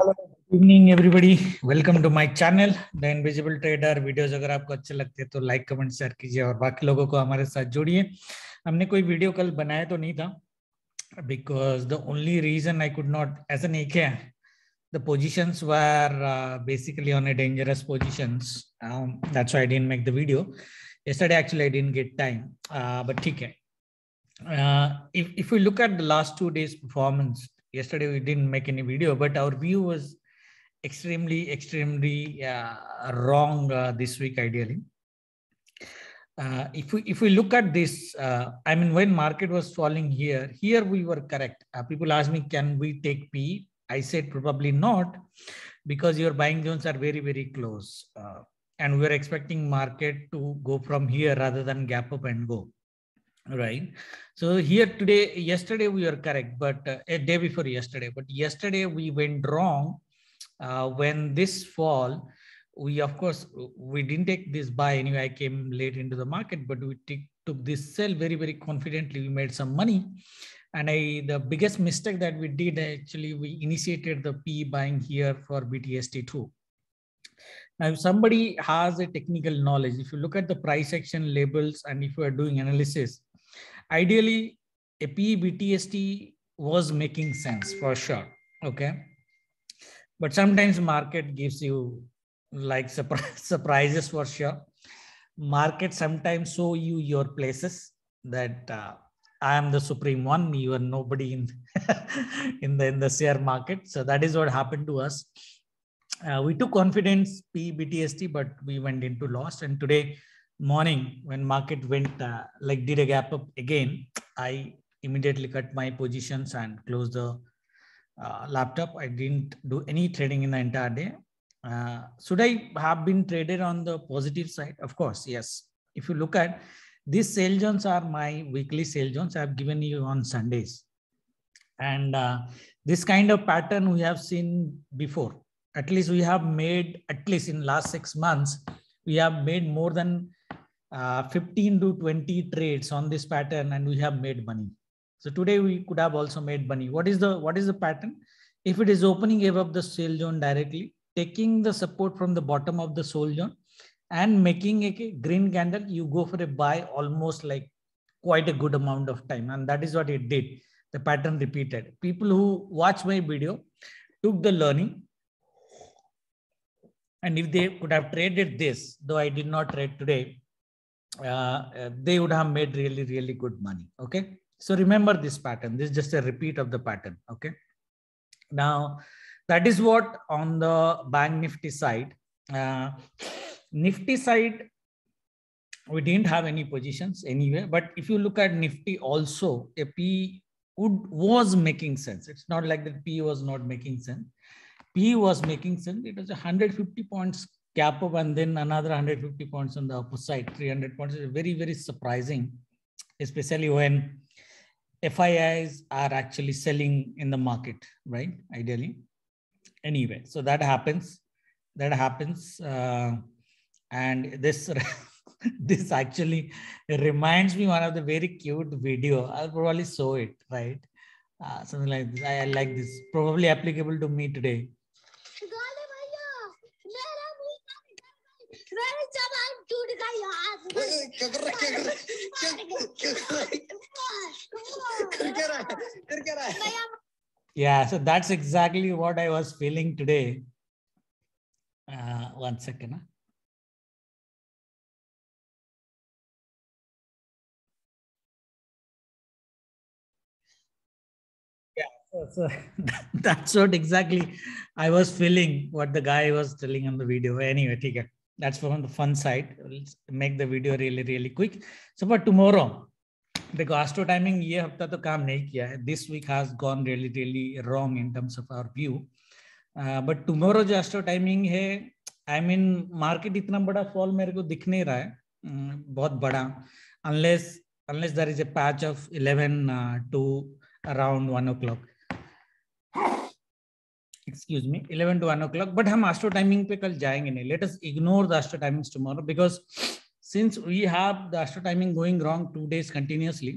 Hello evening everybody welcome to my channel the invisible trader videos अगर आपको अच्छे लगते हैं तो लाइक कमेंट शेयर कीजिए और बाकी लोगों को हमारे साथ जोड़िए हमने कोई वीडियो कल बनाया तो नहीं था because the only reason I could not ऐसा नहीं किया the positions were basically on a dangerous positions that's I didn't make the video yesterday actually i didn't get time uh, but okay uh, if if we look at the last two yesterday we didn't make any video, but our view was extremely, extremely uh, wrong uh, this week, ideally. Uh, if we if we look at this, uh, I mean, when market was falling here, here we were correct. Uh, people ask me, can we take P? I said probably not, because your buying zones are very very close, uh, and we we're expecting market to go from here rather than gap up and go right so here today yesterday we were correct but uh, eh, a day before yesterday but yesterday we went wrong uh, when this fall we of course we didn't take this buy anyway i came late into the market but we took this sell very very confidently we made some money and i the biggest mistake that we did actually we initiated the p buying here for btst2 now, if somebody has a technical knowledge, if you look at the price action labels and if you are doing analysis, Ideally, a PBTST was making sense for sure. Okay. But sometimes market gives you like surprise, surprises for sure. Market sometimes show you your places that uh, I am the supreme one. You are nobody in in the in the share market. So that is what happened to us. Uh, we took confidence PBTST, but we went into loss. And today morning when market went uh, like did a gap up again, I immediately cut my positions and closed the uh, laptop. I didn't do any trading in the entire day. Uh, should I have been traded on the positive side? Of course, yes. If you look at these sale zones are my weekly sale zones I have given you on Sundays. And uh, this kind of pattern we have seen before. At least we have made, at least in last six months, we have made more than uh, 15 to 20 trades on this pattern and we have made money. So today we could have also made money. What is the what is the pattern? If it is opening above the sale zone directly, taking the support from the bottom of the soul zone and making a green candle, you go for a buy almost like quite a good amount of time. And that is what it did. The pattern repeated. People who watch my video took the learning and if they could have traded this, though I did not trade today, uh, uh, they would have made really, really good money. Okay. So remember this pattern. This is just a repeat of the pattern. Okay. Now, that is what on the bank Nifty side. Uh, Nifty side, we didn't have any positions anyway. But if you look at Nifty also, a P would was making sense. It's not like that P was not making sense. P was making sense. It was a 150 points up and then another 150 points on the opposite. side, 300 points is very, very surprising, especially when FIIs are actually selling in the market, right? Ideally. Anyway, so that happens. That happens. Uh, and this this actually reminds me one of the very cute video. I'll probably show it, right? Uh, something like this. I, I like this. Probably applicable to me today. yeah so that's exactly what i was feeling today uh, one second huh? yeah so, that's what exactly i was feeling what the guy was telling on the video anyway take care that's from the fun side Let's make the video really really quick so for tomorrow देखो astro timing ये हफ्ता तो काम नहीं किया है this week has gone really really wrong in terms of our view but tomorrow जो astro timing है आई मीन मार्केट इतना बड़ा फॉल मेरे को दिख नहीं रहा है बहुत बड़ा unless unless there is a patch of eleven to around one o'clock excuse me 11 to 1 o'clock but hum astro timing pe kal jayenge nahi let us ignore the astro timings tomorrow because since we have the astro timing going wrong two days continuously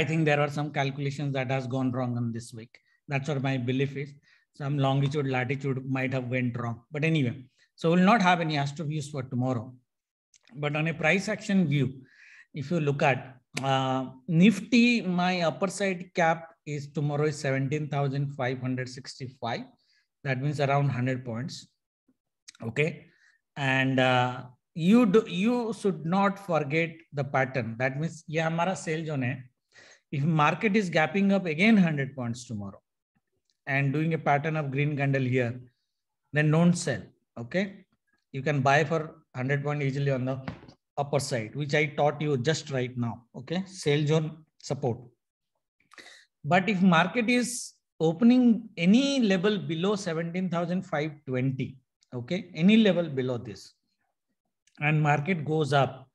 i think there are some calculations that has gone wrong on this week that's what my belief is some longitude latitude might have went wrong but anyway so we'll not have any astro views for tomorrow but on a price action view if you look at uh, nifty my upper side cap is tomorrow is 17,565. That means around 100 points. Okay. And uh, you do, you should not forget the pattern. That means Yamara sales on जो if market is gapping up again 100 points tomorrow and doing a pattern of green candle here, then don't sell. Okay. You can buy for 100 point easily on the upper side, which I taught you just right now. Okay. Sale zone support. But if market is opening any level below 17,520, okay, any level below this, and market goes up,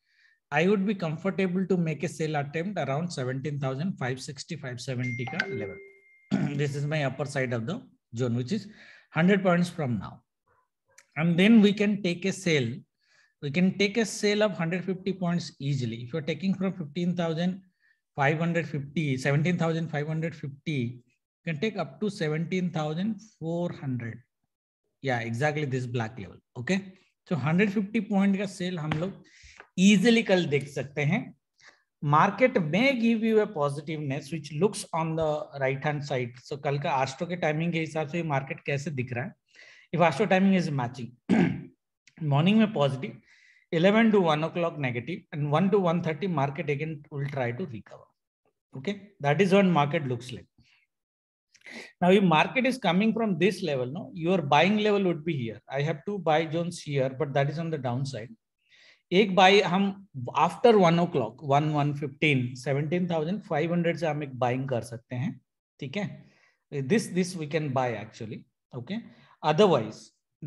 I would be comfortable to make a sale attempt around 17,560, 570 ka level. this is my upper side of the zone, which is 100 points from now. And then we can take a sale. We can take a sale of 150 points easily. If you're taking from 15,000, 550 17550 you can take up to 17400 yeah exactly this black level okay so 150 point का sell हम लोग easily कल देख सकते हैं market में give you a positiveness which looks on the right hand side so कल का आस्ट्रो के टाइमिंग के हिसाब से मार्केट कैसे दिख रहा है if astro timing is matching morning में positive 11 to 1 o'clock negative and 1 to 1.30 market again will try to recover. Okay, that is what market looks like. Now, if market is coming from this level, no, your buying level would be here. I have two buy zones here, but that is on the downside. एक buy हम after 1 o'clock 1 one one fifteen seventeen thousand five hundred से हम एक buying कर सकते हैं ठीक है this this we can buy actually okay otherwise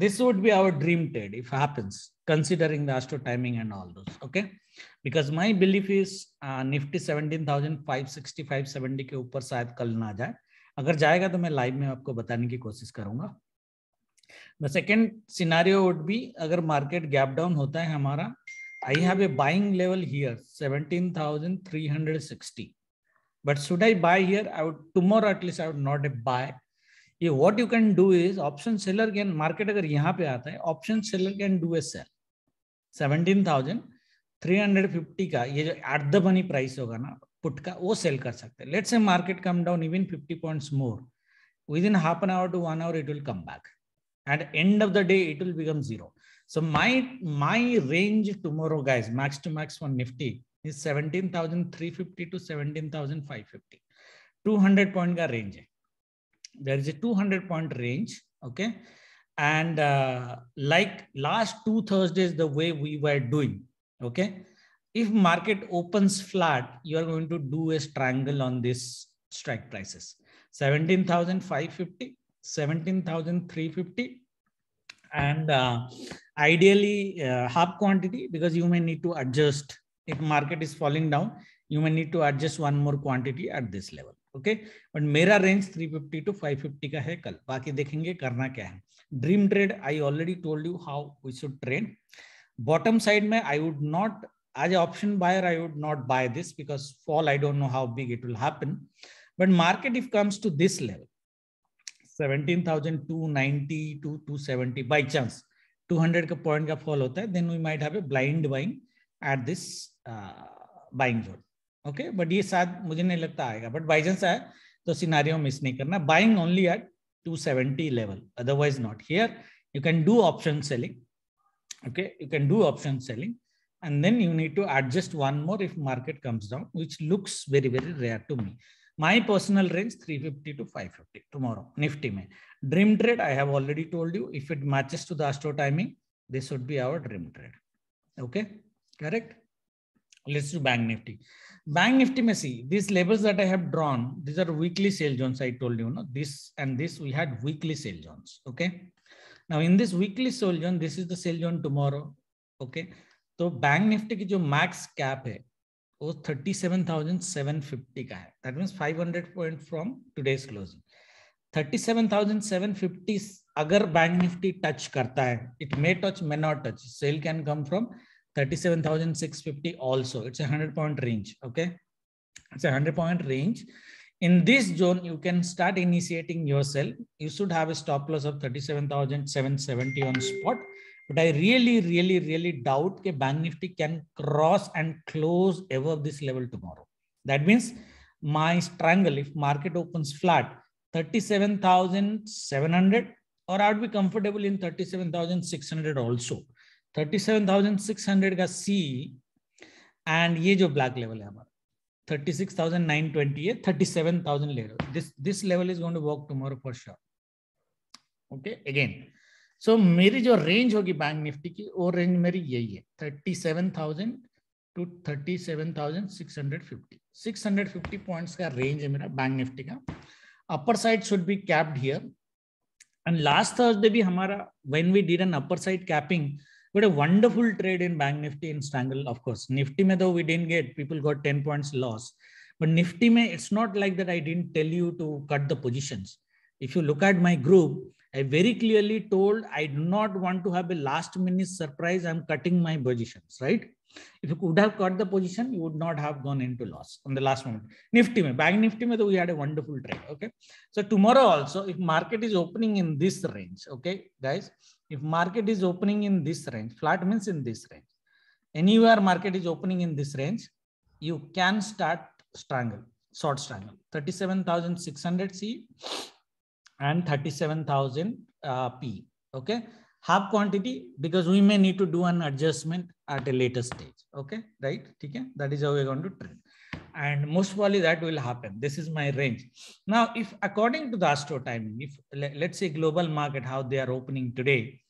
this would be our considering the astro timing and all those okay because my belief is Nifty seventeen thousand five sixty five seventy के ऊपर शायद कल ना जाए अगर जाएगा तो मैं लाइव में आपको बताने की कोशिश करूंगा the second scenario would be अगर मार्केट गैप डाउन होता है हमारा I have a buying level here seventeen thousand three hundred sixty but should I buy here I would tomorrow at least I would not a buy ये what you can do is option seller can market अगर यहाँ पे आता है option seller can do a sell seventeen thousand 350 का ये जो at the price price होगा ना put का वो सेल कर सकते हैं लेट से market come down even 50 points more within half an hour to one hour it will come back back at end of the day it will become zero so my my range tomorrow guys max to max one nifty is 17350 to 17550 200 point ka range there is a 200 point range okay and uh, like last two thursdays the way we were doing Okay. If market opens flat, you are going to do a strangle on this strike prices. 17,550, 17,350 and uh, ideally uh, half quantity because you may need to adjust if market is falling down you may need to adjust one more quantity at this level okay but mera range 350 to 550 का है कल बाकी देखेंगे करना क्या है Dream trade I already told you how we should trade. bottom side mein, I would not, as an option buyer, I would not buy this because fall, I don't know how big it will happen. But market, if comes to this level, 17,290 to 270 by chance, 200 का point का fall होता है then we might have a blind buying at this buying zone okay but ये शायद मुझे नहीं लगता आएगा बट बाई चांस आया तो सिनारियो मिस नहीं करना buying only at 270 level otherwise not here you can do option selling Okay, you can do option selling and then you need to adjust one more if market comes down, which looks very, very rare to me. My personal range 350 to 550 tomorrow, Nifty May. Dream trade, I have already told you, if it matches to the astro timing, this would be our dream trade. Okay, correct? Let's do Bank Nifty. Bank Nifty may see these labels that I have drawn, these are weekly sale zones. I told you, know this and this we had weekly sale zones. Okay. Now in this weekly solution this is the solution tomorrow. Okay. तो bank Nifty की जो max cap है वो 37,750 का है that means 500 point from today's closing 37,750 अगर bank Nifty touch करता है it may touch may not touch sell can come from 37,650 also it's a 100 point range okay it's 100 point range in this zone, you can start initiating yourself. You should have a stop loss of 37,770 on spot. But I really, really, really doubt that Bank Nifty can cross and close above this level tomorrow. That means my strangle, if market opens flat, 37,700 or I'd be comfortable in 37,600 also. 37,600 का C and ये जो black level है हमारा 37,000 This, this level is going to work tomorrow for sure. Okay, again. So मेरी जो होगी की वो मेरी यही है 37,000 37,650. 650 पॉइंट्स का रेंज है मेरा बैंक निफ्टी का upper side should be capped here and last Thursday भी हमारा when we did an upper side capping What a wonderful trade in Bank Nifty and Strangle, of course. Nifty, me though we didn't get, people got 10 points loss. But Nifty, me, it's not like that I didn't tell you to cut the positions. If you look at my group, I very clearly told I do not want to have a last minute surprise. I'm cutting my positions, right? If you could have cut the position, you would not have gone into loss on the last moment. Nifty, me, bank Nifty, me, though we had a wonderful trade. Okay. So tomorrow also, if market is opening in this range, okay, guys, if market is opening in this range, flat means in this range. Anywhere market is opening in this range, you can start strangle, short strangle. 37,600 C and 37,000 uh, P. Okay. Half quantity because we may need to do an adjustment at a later stage. Okay. Right. Okay. That is how we're going to trade and most probably that will happen. This is my range. Now, if according to the astro timing, if let's say global market, how they are opening today,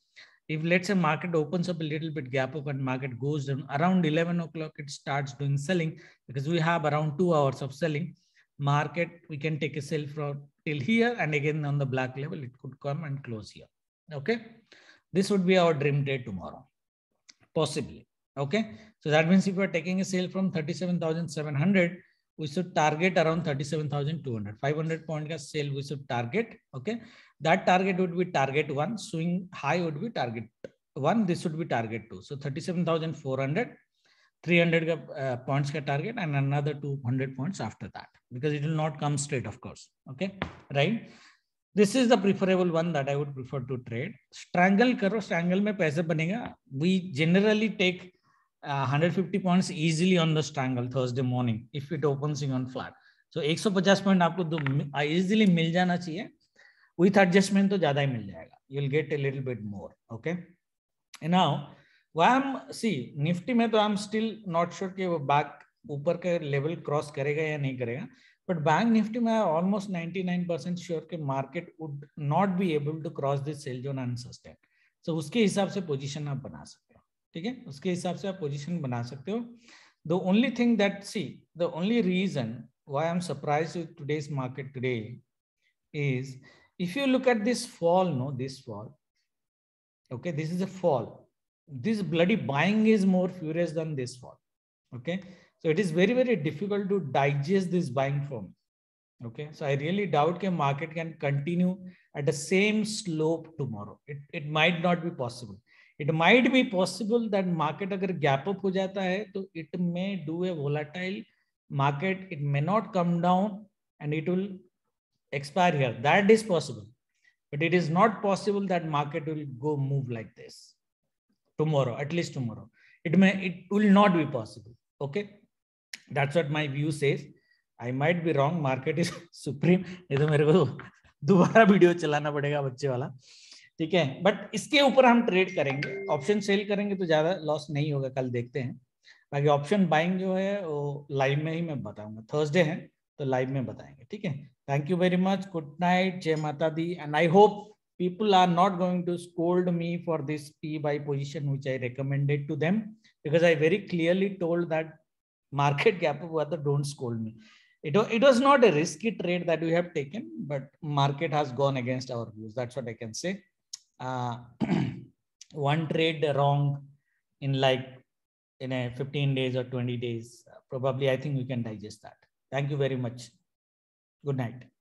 if let's say market opens up a little bit gap up and market goes down around 11 o'clock, it starts doing selling because we have around two hours of selling market. We can take a sell from till here. And again, on the black level, it could come and close here. Okay. This would be our dream day tomorrow, possibly. Okay. So that means if you are taking a sale from 37,700, we should target around 37,200. 500 point sale we should target. Okay. That target would be target one. Swing high would be target one. This would be target two. So 37,400, 300 uh, points ka target and another 200 points after that because it will not come straight, of course. Okay. Right. This is the preferable one that I would prefer to trade. Strangle karo. Strangle में पैसे बनेगा We generally take uh, 150 points easily on the strangle Thursday morning if it opening on flat so 150 point आपको easily मिल जाना चाहिए with adjustment तो ज्यादा ही मिल जाएगा you will get a little bit more okay now Y M C Nifty में तो I am still not sure कि वो बैक ऊपर के लेवल क्रॉस करेगा या नहीं करेगा बट बैंक निफ्टी में ऑलमोस्ट 99 परसेंट श्योर के market would not be able to cross this sell zone unsustained so उसके हिसाब से पोजिशन आप बना सकते ठीक है उसके हिसाब से आप पोजिशन बना सकते हो the only thing that see the only reason why I am surprise with today's market today is if you look at this fall no this fall okay this is a fall this bloody buying is more furious than this fall okay so it is very very difficult to digest this buying from okay so i really doubt the market can continue at the same slope tomorrow it, it might not be possible it might be possible that market अगर gap up हो जाता है तो it may do a volatile market it may not come down and it will expire here that is possible but it is not possible that market will go move like this tomorrow at least tomorrow it may it will not be possible okay that's what my view says I might be wrong market is supreme ये तो मेरे को दोबारा video चलाना पड़ेगा बच्चे वाला ठीक है बट इसके ऊपर हम ट्रेड करेंगे ऑप्शन सेल करेंगे तो ज्यादा लॉस नहीं होगा कल देखते हैं बाकी ऑप्शन बाइंग जो है वो लाइव में ही मैं बताऊंगा थर्सडे है तो लाइव में बताएंगे ठीक है thank you very much good night जय माता दी and I hope people are not going to scold me for this P buy position which I recommended to them because I very clearly told that market gap हुआ था don't scold me it it was not a risky trade that you have taken but market has gone against our views that's what I can say uh, one trade wrong in like in a 15 days or 20 days probably i think we can digest that thank you very much good night